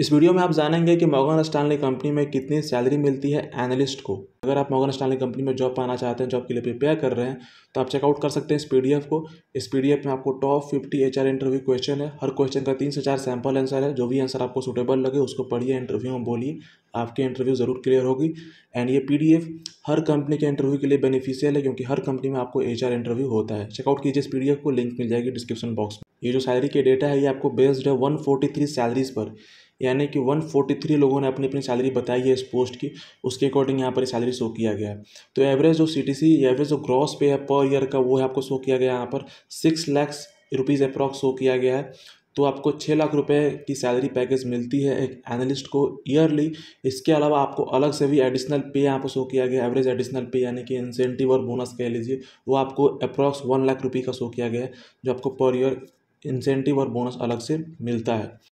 इस वीडियो में आप जानेंगे कि मॉगन स्टानली कंपनी में कितनी सैलरी मिलती है एनालिस्ट को अगर आप मॉगन स्टानली कंपनी में जॉब पाना चाहते हैं जॉब के लिए प्रिपेयर कर रहे हैं तो आप चेकआउट कर सकते हैं इस पीडीएफ को इस पीडीएफ में आपको top fifty H interview question है हर क्वेश्चन का तीन से चार सैम्पल आंसर है जो भी आंसर आपको सुटेबल लगे उसको पढ़िए इंटरव्यू में बोलिए आपके इंटरव्यू ज़रूर क्लियर होगी एंड ये पी हर कंपनी के इंटरव्यू के लिए बेनिफिशियल है क्योंकि हर कंपनी में आपको एच इंटरव्यू होता है चेकआउट कीजिए इस पी को लिंक मिल जाएगी डिस्क्रिप्शन बॉक्स में ये जो सैलरी के डेटा है ये आपको बेस्ड है वन सैलरीज पर यानी कि 143 लोगों ने अपनी अपनी सैलरी बताई है इस पोस्ट की उसके अकॉर्डिंग यहाँ पर सैलरी शो किया गया है तो एवरेज जो सी टी सी एवरेज जो ग्रॉस पे है पर ईयर का वो है आपको शो किया गया यहाँ पर six lakhs rupees approx show किया गया है तो आपको छः लाख रुपए की सैलरी पैकेज मिलती है एक एनालिस्ट को ईयरली इसके अलावा आपको अलग से भी एडिशनल पे यहाँ पर शो किया गया एवरेज एडिशनल पे यानी कि इंसेंटिव और बोनस कह लीजिए वो आपको अप्रॉक्स वन लाख रुपये का शो किया गया है जो आपको पर ईयर इंसेंटिव और बोनस अलग से मिलता है